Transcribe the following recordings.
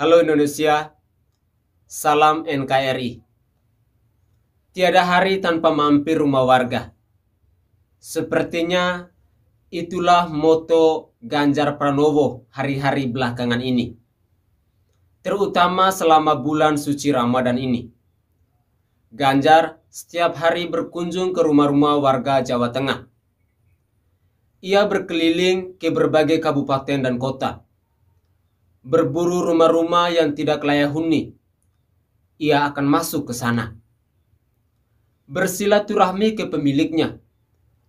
Halo Indonesia, salam NKRI. Tiada hari tanpa mampir rumah warga. Sepertinya itulah moto Ganjar Pranowo hari-hari belakangan ini. Terutama selama bulan suci Ramadan ini. Ganjar setiap hari berkunjung ke rumah-rumah warga Jawa Tengah. Ia berkeliling ke berbagai kabupaten dan kota berburu rumah-rumah yang tidak layak huni. Ia akan masuk ke sana. Bersilaturahmi ke pemiliknya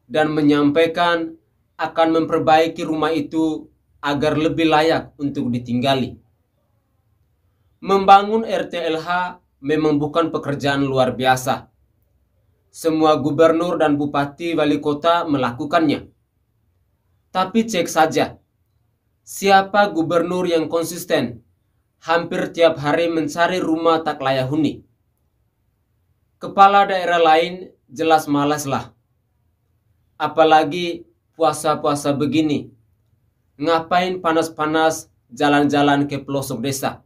dan menyampaikan akan memperbaiki rumah itu agar lebih layak untuk ditinggali. Membangun RTLH memang bukan pekerjaan luar biasa. Semua gubernur dan bupati wali kota melakukannya. Tapi cek saja Siapa gubernur yang konsisten hampir tiap hari mencari rumah tak layak huni? Kepala daerah lain jelas malaslah. Apalagi puasa-puasa begini. Ngapain panas-panas jalan-jalan ke pelosok desa?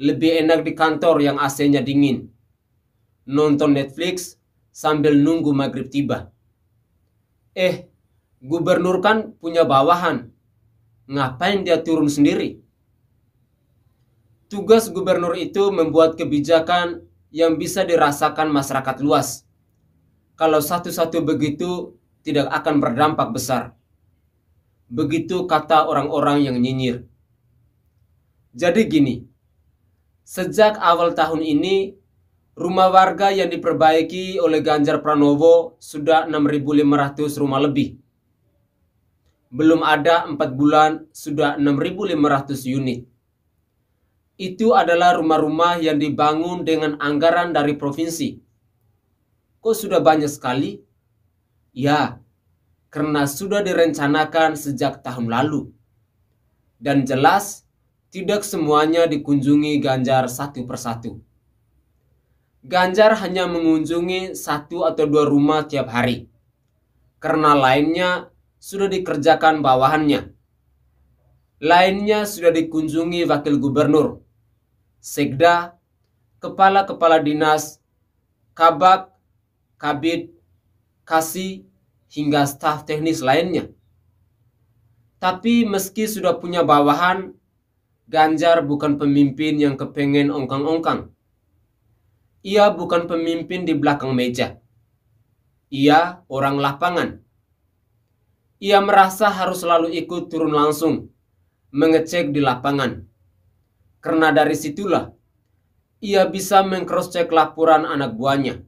Lebih enak di kantor yang AC-nya dingin. Nonton Netflix sambil nunggu maghrib tiba. Eh, gubernur kan punya bawahan ngapain dia turun sendiri? Tugas gubernur itu membuat kebijakan yang bisa dirasakan masyarakat luas. Kalau satu-satu begitu, tidak akan berdampak besar. Begitu kata orang-orang yang nyinyir. Jadi gini, sejak awal tahun ini, rumah warga yang diperbaiki oleh Ganjar Pranowo sudah 6.500 rumah lebih belum ada 4 bulan sudah 6.500 unit. Itu adalah rumah-rumah yang dibangun dengan anggaran dari provinsi. Kok sudah banyak sekali? Ya, karena sudah direncanakan sejak tahun lalu. Dan jelas, tidak semuanya dikunjungi Ganjar satu persatu. Ganjar hanya mengunjungi satu atau dua rumah tiap hari, karena lainnya sudah dikerjakan bawahannya. Lainnya sudah dikunjungi wakil gubernur, sekda, kepala-kepala dinas, kabak, kabit, kasih, hingga staf teknis lainnya. Tapi meski sudah punya bawahan, Ganjar bukan pemimpin yang kepengen ongkang-ongkang. Ia bukan pemimpin di belakang meja. Ia orang lapangan ia merasa harus selalu ikut turun langsung, mengecek di lapangan. Karena dari situlah, ia bisa mengcrosscheck laporan anak buahnya.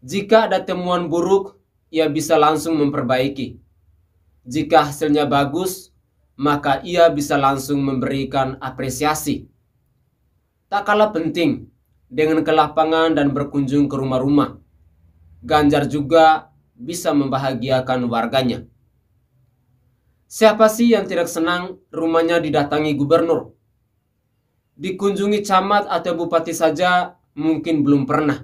Jika ada temuan buruk, ia bisa langsung memperbaiki. Jika hasilnya bagus, maka ia bisa langsung memberikan apresiasi. Tak kalah penting dengan ke lapangan dan berkunjung ke rumah-rumah. Ganjar juga bisa membahagiakan warganya. Siapa sih yang tidak senang rumahnya didatangi gubernur? Dikunjungi camat atau bupati saja mungkin belum pernah.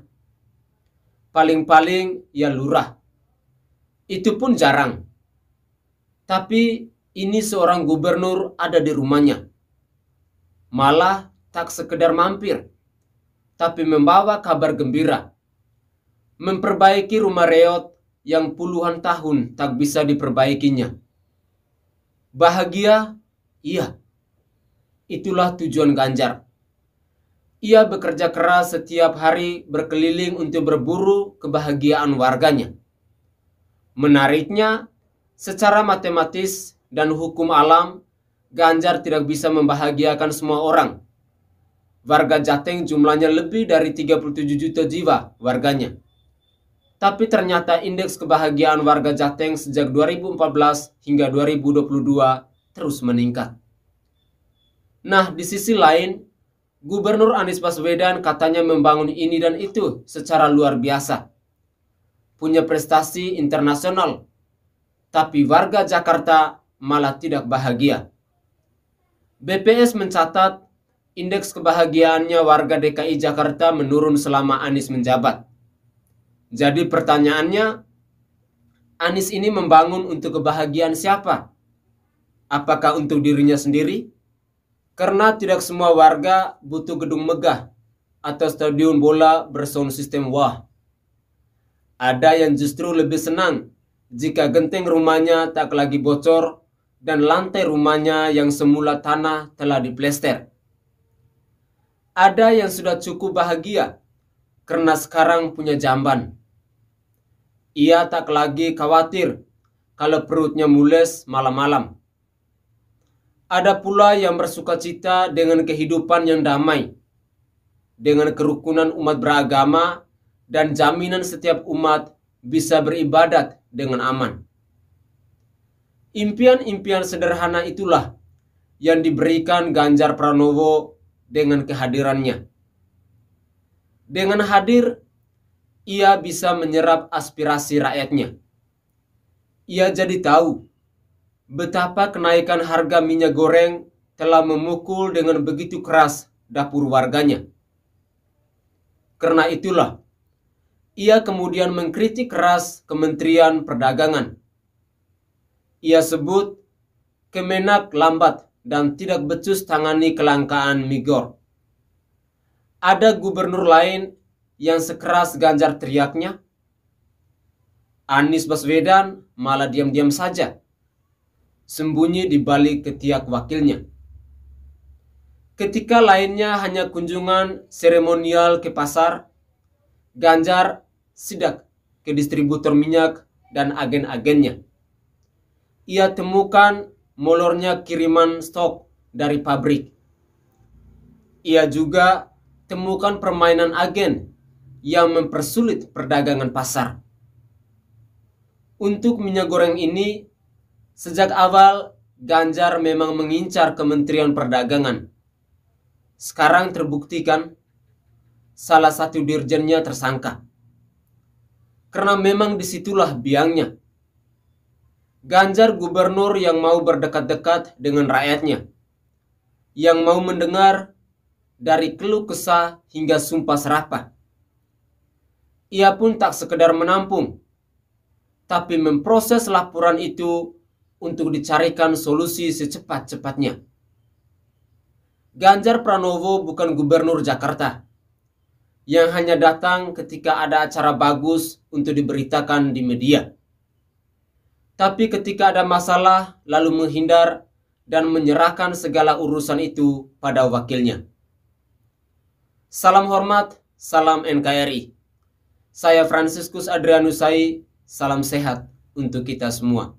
Paling-paling ya lurah. Itu pun jarang. Tapi ini seorang gubernur ada di rumahnya. Malah tak sekedar mampir, tapi membawa kabar gembira. Memperbaiki rumah reot yang puluhan tahun tak bisa diperbaikinya. Bahagia, iya. Itulah tujuan Ganjar. Ia bekerja keras setiap hari berkeliling untuk berburu kebahagiaan warganya. Menariknya, secara matematis dan hukum alam, Ganjar tidak bisa membahagiakan semua orang. Warga Jateng jumlahnya lebih dari 37 juta jiwa warganya. Tapi ternyata indeks kebahagiaan warga Jateng sejak 2014 hingga 2022 terus meningkat. Nah, di sisi lain, Gubernur Anies Baswedan katanya membangun ini dan itu secara luar biasa. Punya prestasi internasional, tapi warga Jakarta malah tidak bahagia. BPS mencatat indeks kebahagiaannya warga DKI Jakarta menurun selama Anies menjabat. Jadi pertanyaannya, Anies ini membangun untuk kebahagiaan siapa? Apakah untuk dirinya sendiri? Karena tidak semua warga butuh gedung megah atau stadion bola bersound sistem wah. Ada yang justru lebih senang jika genting rumahnya tak lagi bocor dan lantai rumahnya yang semula tanah telah diplester. Ada yang sudah cukup bahagia karena sekarang punya jamban. Ia tak lagi khawatir kalau perutnya mules malam-malam. Ada pula yang bersuka cita dengan kehidupan yang damai, dengan kerukunan umat beragama dan jaminan setiap umat bisa beribadat dengan aman. Impian-impian sederhana itulah yang diberikan Ganjar Pranowo dengan kehadirannya. Dengan hadir, ia bisa menyerap aspirasi rakyatnya. Ia jadi tahu betapa kenaikan harga minyak goreng telah memukul dengan begitu keras dapur warganya. Karena itulah, ia kemudian mengkritik keras Kementerian Perdagangan. Ia sebut Kemenak lambat dan tidak becus tangani kelangkaan migor. Ada gubernur lain yang sekeras Ganjar teriaknya? Anies Baswedan malah diam-diam saja, sembunyi di balik ketiak wakilnya. Ketika lainnya hanya kunjungan seremonial ke pasar, Ganjar sidak ke distributor minyak dan agen-agennya. Ia temukan molornya kiriman stok dari pabrik. Ia juga temukan permainan agen yang mempersulit perdagangan pasar. Untuk minyak goreng ini, sejak awal Ganjar memang mengincar Kementerian Perdagangan. Sekarang terbuktikan salah satu dirjennya tersangka. Karena memang disitulah biangnya. Ganjar gubernur yang mau berdekat-dekat dengan rakyatnya. Yang mau mendengar dari keluh kesah hingga sumpah serapah ia pun tak sekedar menampung, tapi memproses laporan itu untuk dicarikan solusi secepat-cepatnya. Ganjar Pranowo bukan gubernur Jakarta yang hanya datang ketika ada acara bagus untuk diberitakan di media. Tapi ketika ada masalah lalu menghindar dan menyerahkan segala urusan itu pada wakilnya. Salam hormat, salam NKRI. Saya Franciscus Adrianusai, salam sehat untuk kita semua.